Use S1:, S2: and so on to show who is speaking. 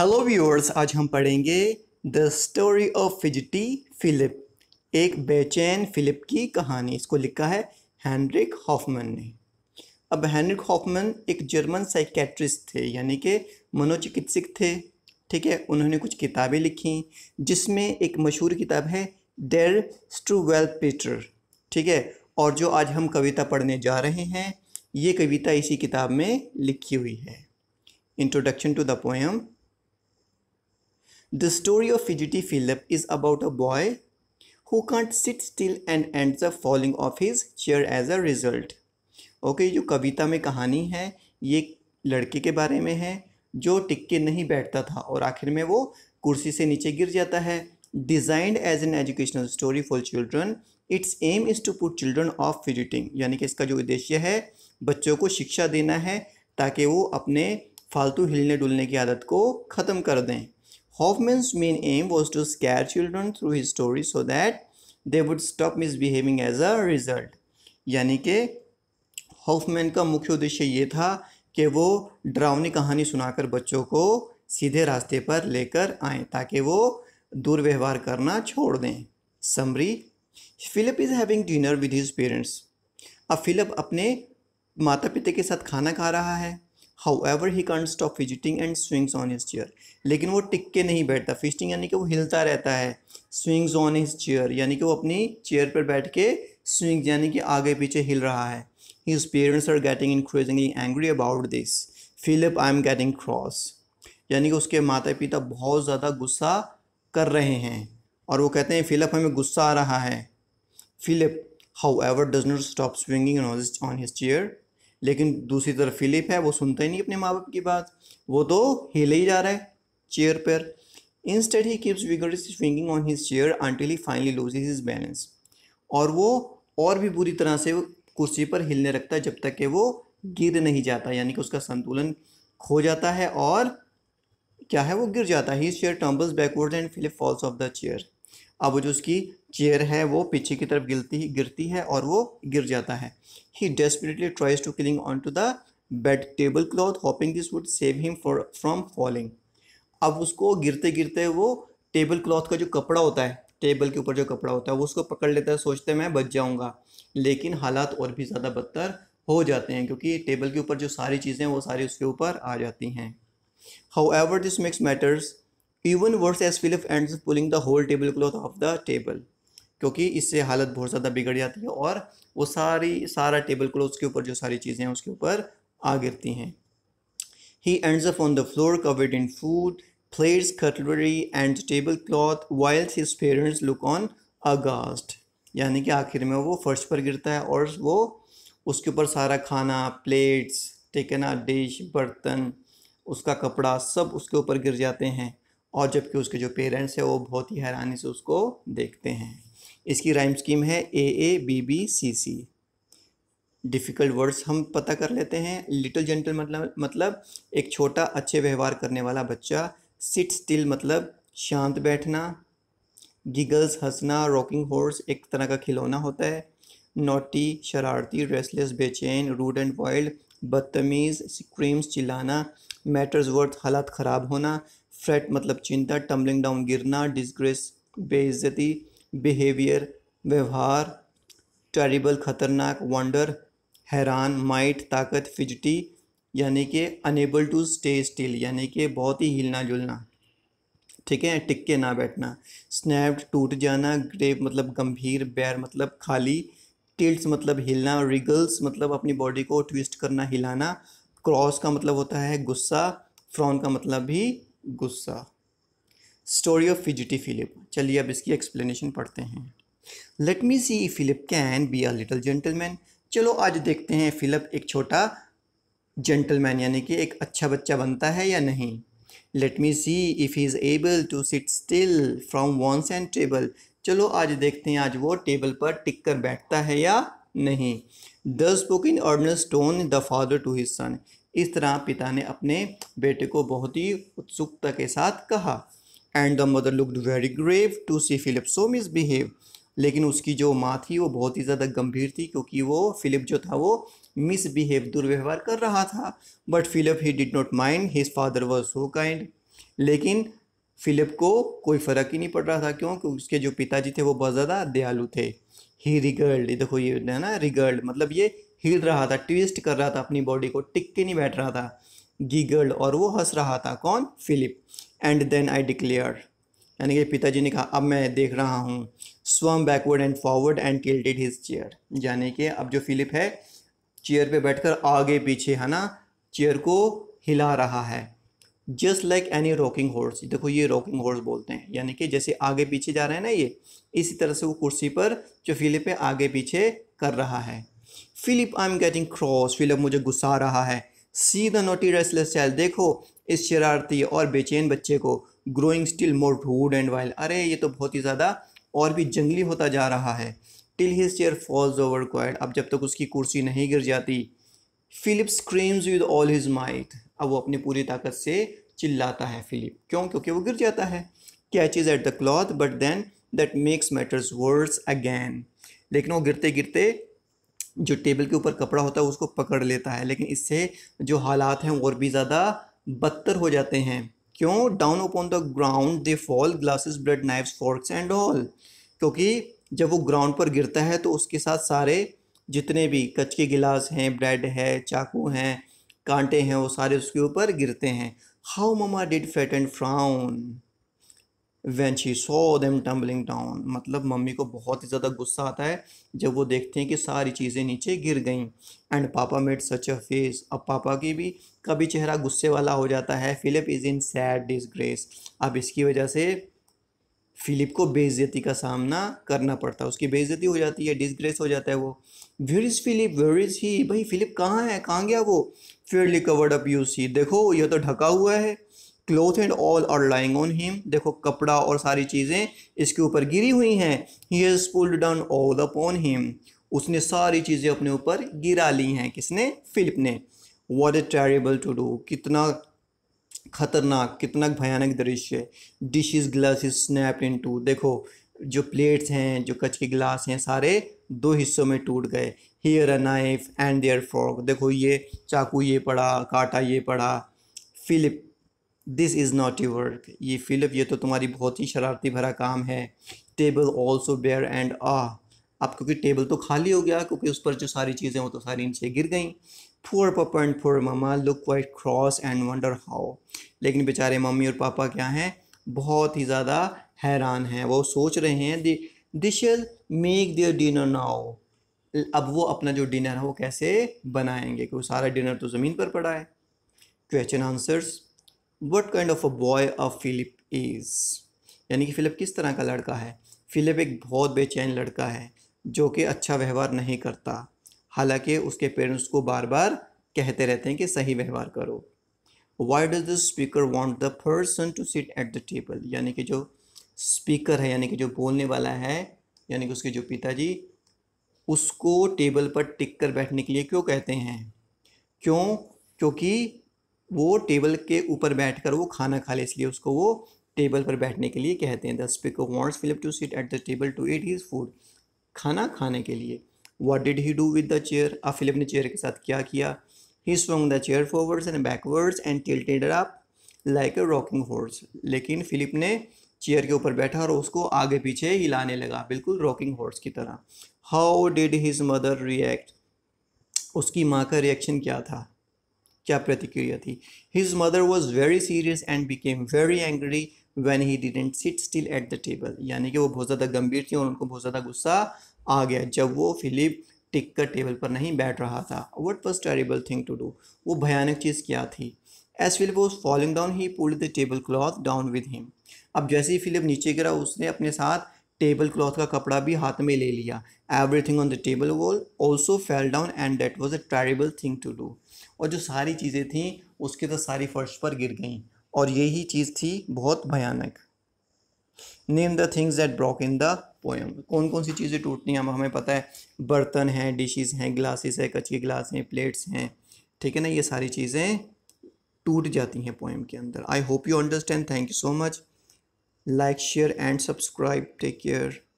S1: Hello viewers आज हम पढ़ेंगे the story of fidgety Philip एक बेचैन फिलिप की कहानी इसको लिखा है हैंनरिक हॉफमन ने अब हैंनरिक हॉफमन एक जर्मन साइकेट्रिस्ट थे यानी कि मनोचिकित्सक थे ठीक है उन्होंने कुछ किताबें लिखी जिसमें एक मशहूर किताब है डेर स्ट्रूवेल पीटर ठीक है और जो आज हम कविता पढ़ने जा रहे हैं ये कविता इसी किताब में लिखी हुई है introduction to the poem The story of Fidgety Philip is about a boy who can't sit still and ends up falling off his chair as a result. Okay okay, जो कविता में कहानी है ये लड़के के बारे में है जो टिक के नहीं बैठता था और आखिर में वो कुर्सी से नीचे गिर जाता है designed as an educational story for children it's aim is to put children off fidgeting यानी कि इसका जो उद्देश्य है बच्चों को शिक्षा देना है ताकि वो अपने फालतू हिलने डुलने की आदत को ख़त्म कर दें Hoffman's main aim was to scare children through his story so that they would stop misbehaving as a result. यानी कि हॉफमैन का मुख्य उद्देश्य ये था कि वो डरावनी कहानी सुनाकर बच्चों को सीधे रास्ते पर लेकर आए ताकि वो दुर्व्यवहार करना छोड़ दें summary Philip is having dinner with his parents अब फिलिप अपने माता पिता के साथ खाना खा रहा है however he can't stop fidgeting and swings on his chair लेकिन वो टिक के नहीं बैठता फिजिटिंग यानी कि वो हिलता रहता है स्विंग्स ऑन हिज चेयर यानी कि वो अपनी चेयर पर बैठ के स्विंग यानी कि आगे पीछे हिल रहा है his parents are getting increasingly angry about this Philip I am getting cross यानी कि उसके माता पिता बहुत ज़्यादा गुस्सा कर रहे हैं और वो कहते हैं फिलिप हमें गुस्सा आ रहा है Philip however does not stop swinging on his chair लेकिन दूसरी तरफ फिलिप है वो सुनता ही नहीं अपने माँ बाप की बात वो तो हिले ही जा रहा है चेयर पर instead he keeps vigour swinging on his chair until he finally loses his balance और वो और भी बुरी तरह से कुर्सी पर हिलने रखता है जब तक कि वो गिर नहीं जाता यानी कि उसका संतुलन खो जाता है और क्या है वो गिर जाता है his chair tumbles backward and Philip falls off the chair अब जो उसकी चेयर है वो पीछे की तरफ गिरती ही गिरती है और वो गिर जाता है he desperately tries to clinging on to the bed table cloth hoping this would save him for from falling अब उसको गिरते गिरते वो टेबल क्लॉथ का जो कपड़ा होता है टेबल के ऊपर जो कपड़ा होता है वो उसको पकड़ लेता है सोचते मैं बच जाऊँगा लेकिन हालात और भी ज़्यादा बदतर हो जाते हैं क्योंकि टेबल के ऊपर जो सारी चीज़ें वो सारी उसके ऊपर आ जाती हैं however this makes matters even worse as Philip and pulling the whole table cloth off the table क्योंकि इससे हालत बहुत ज़्यादा बिगड़ जाती है और वो सारी सारा टेबल क्लॉथ के ऊपर जो सारी चीज़ें हैं उसके ऊपर आ गिरती हैं he ends up on the floor covered in food plates cutlery and table cloth whiles his parents look on aghast यानी कि आखिर में वो फर्श पर गिरता है और वो उसके ऊपर सारा खाना प्लेट्स ठीक है ना डिश बर्तन उसका कपड़ा सब उसके ऊपर गिर जाते हैं और जबकि उसके जो पेरेंट्स हैं वो बहुत ही हैरानी से उसको देखते हैं इसकी राइम स्कीम है A A B B C C difficult words हम पता कर लेते हैं लिटिल जेंटल मतलब मतलब एक छोटा अच्छे व्यवहार करने वाला बच्चा सिट स्टिल मतलब शांत बैठना गिगल्स हंसना रॉकिंग हॉर्स एक तरह का खिलौना होता है नोटी शरारती रेसलेस बेचैन रूड एंड वाइल्ड बदतमीज़ स्क्रीम्स चिल्लाना मैटर्स वर्थ हालात ख़राब होना फ्रेट मतलब चिंता टम्बलिंग डाउन गिरना डिस्ग्रेस बेइज्जती बिहेवियर व्यवहार टेरिबल खतरनाक वंडर हैरान माइट ताकत फिजटी यानी कि अनेबल टू स्टे स्टिल यानी कि बहुत ही हिलना जुलना ठीक है टिक के ना बैठना स्नैप्ड टूट जाना ग्रेव मतलब गंभीर बैर मतलब खाली टिल्ट मतलब हिलना रिगल्स मतलब अपनी बॉडी को ट्विस्ट करना हिलाना क्रॉस का मतलब होता है गुस्सा फ्रॉन का मतलब भी गुस्सा स्टोरी ऑफ फिजिटी फिलिप चलिए अब इसकी एक्सप्लेनेशन पढ़ते हैं let me see Philip can be a little gentleman चलो आज देखते हैं फिलिप एक छोटा जेंटलमैन यानी कि एक अच्छा बच्चा बनता है या नहीं let me see if he is able to sit still from once and table चलो आज देखते हैं आज वो टेबल पर टिक कर बैठता है या नहीं द स्पोकिन ऑर्डनर tone the father to his son इस तरह पिता ने अपने बेटे को बहुत ही उत्सुकता के साथ कहा and the mother looked very grave to see Philip so misbehave लेकिन उसकी जो माँ थी वो बहुत ही ज़्यादा गंभीर थी क्योंकि वो फिलिप जो था वो मिसबिहेव दुर्व्यवहार कर रहा था but Philip he did not mind his father was so kind लेकिन फिलिप को कोई फ़र्क ही नहीं पड़ रहा था क्यों क्योंकि उसके जो पिताजी थे वो बहुत ज़्यादा दयालु थे ही रिगर्ल्ड देखो ये है ना रिगर्ड मतलब ये हिल रहा था ट्विस्ट कर रहा था अपनी बॉडी को टिक के नहीं बैठ रहा था गीगल और वो हंस रहा था कौन Philip and then I declare यानी कि पिताजी ने कहा अब मैं देख रहा हूँ swam backward and forward and tilted his chair यानी कि अब जो फिलिप है चेयर पे बैठकर आगे पीछे है ना चेयर को हिला रहा है just like any rocking horse देखो ये रॉकिंग हॉर्स बोलते हैं यानी कि जैसे आगे पीछे जा रहे हैं ना ये इसी तरह से वो कुर्सी पर जो फिलिप है आगे पीछे कर रहा है Philip I am getting cross Philip मुझे गुस्सा रहा है see the naughty restless child देखो इस शरारती और बेचैन बच्चे को growing still more rude and wild अरे ये तो बहुत ही ज़्यादा और भी जंगली होता जा रहा है till his chair falls over quite अब जब तक उसकी कुर्सी नहीं गिर जाती Philip screams with all his might अब वो अपनी पूरी ताकत से चिल्लाता है फिलिप क्यों क्योंकि वो गिर जाता है catches at the cloth but then that makes matters words again लेकिन वो गिरते गिरते जो टेबल के ऊपर कपड़ा होता है उसको पकड़ लेता है लेकिन इससे जो हालात हैं और भी ज़्यादा बदतर हो जाते हैं क्यों down upon the ground they fall glasses blood knives forks and all क्योंकि जब वो ग्राउंड पर गिरता है तो उसके साथ सारे जितने भी कच के गिलास हैं ब्रेड है चाकू हैं कांटे हैं वो सारे उसके ऊपर गिरते हैं how mama did fret and frown when she saw them tumbling down मतलब मम्मी को बहुत ही ज़्यादा गुस्सा आता है जब वो देखते हैं कि सारी चीज़ें नीचे गिर गईं एंड पापा मेड सच अ फेस अब पापा की भी कभी चेहरा गुस्से वाला हो जाता है Philip is in sad disgrace अब इसकी वजह से फिलिप को बेइज्जती का सामना करना पड़ता है उसकी बेइज्जती हो जाती है डिसग्रेस हो जाता है वो where is Philip where is he भाई फिलिप कहाँ है कहाँ गया वो fairly covered up you see देखो यह तो ढका हुआ है cloth and all are lying on him देखो कपड़ा और सारी चीज़ें इसके ऊपर गिरी हुई हैं he has pulled down all upon him उसने सारी चीज़ें अपने ऊपर गिरा ली हैं किसने फिलिप ने what a terrible to do कितना खतरनाक कितना भयानक दृश्य dishes glasses snap in two देखो जो प्लेट्स हैं जो कच के गिलास हैं सारे दो हिस्सों में टूट गए here a knife and there fork देखो ये चाकू ये पड़ा काटा ये पड़ा Philip this is not you work ये फ़िलअप ये तो तुम्हारी बहुत ही शरारती भरा काम है table also bare and ah अब क्योंकि टेबल तो खाली हो गया क्योंकि उस पर जो सारी चीज़ें वो तो सारी नीचे गिर गई for papa and for mama look quite cross and wonder how लेकिन बेचारे मम्मी और पापा क्या हैं बहुत ही ज़्यादा हैरान हैं वो सोच रहे हैं the they shall make their dinner now अब वो अपना जो डिनर है वो कैसे बनाएंगे क्योंकि सारा डिनर तो ज़मीन पर पड़ा है question answers what kind of a boy of Philip is यानी कि फ़िलिप किस तरह का लड़का है फ़िलिप एक बहुत बेचैन लड़का है जो कि अच्छा व्यवहार नहीं करता हालांकि उसके पेरेंट्स को बार बार कहते रहते हैं कि सही व्यवहार करो why does the speaker want the person to sit at the table यानी कि जो स्पीकर है यानी कि जो बोलने वाला है यानी कि उसके जो पिताजी उसको टेबल पर टिक कर बैठने के लिए क्यों कहते हैं क्यों क्योंकि वो टेबल के ऊपर बैठ कर वो खाना खा ले इसलिए उसको वो टेबल पर बैठने के लिए कहते हैं the speaker wants Philip to sit at the table to eat his food खाना खाने के लिए what did he do with the chair अब फिलिप ने चेयर के साथ क्या किया he swung the chair forwards and backwards and tilted up like a rocking horse लेकिन फिलिप ने चेयर के ऊपर बैठा और उसको आगे पीछे हिलाने लगा बिल्कुल रॉकिंग हॉर्स की तरह how did his mother react उसकी माँ का रिएक्शन क्या था क्या प्रतिक्रिया थी his mother was very serious and became very angry when he didn't sit still at the table यानी कि वो बहुत ज़्यादा गंभीर थी और उनको बहुत ज़्यादा गुस्सा आ गया जब वो फिलिप टिक कर टेबल पर नहीं बैठ रहा था what was terrible thing to do वो भयानक चीज़ क्या थी as Philip was falling down he pull the table cloth down with him अब जैसे ही फिलिप नीचे गिरा उसने अपने साथ टेबल क्लॉथ का कपड़ा भी हाथ में ले लिया everything on the table all also fell down and that was a terrible thing to do और जो सारी चीज़ें थी उसके तो सारी फर्श पर गिर गईं और यही चीज़ थी बहुत भयानक name the things that broke in the poem कौन कौन सी चीज़ें टूटनी हैं हमें पता है बर्तन हैं डिशेज हैं ग्लासेस हैं कच्चे ग्लास हैं प्लेट्स हैं ठीक है ना ये सारी चीज़ें टूट जाती हैं पोएम के अंदर I hope you understand thank you so much like share and subscribe take care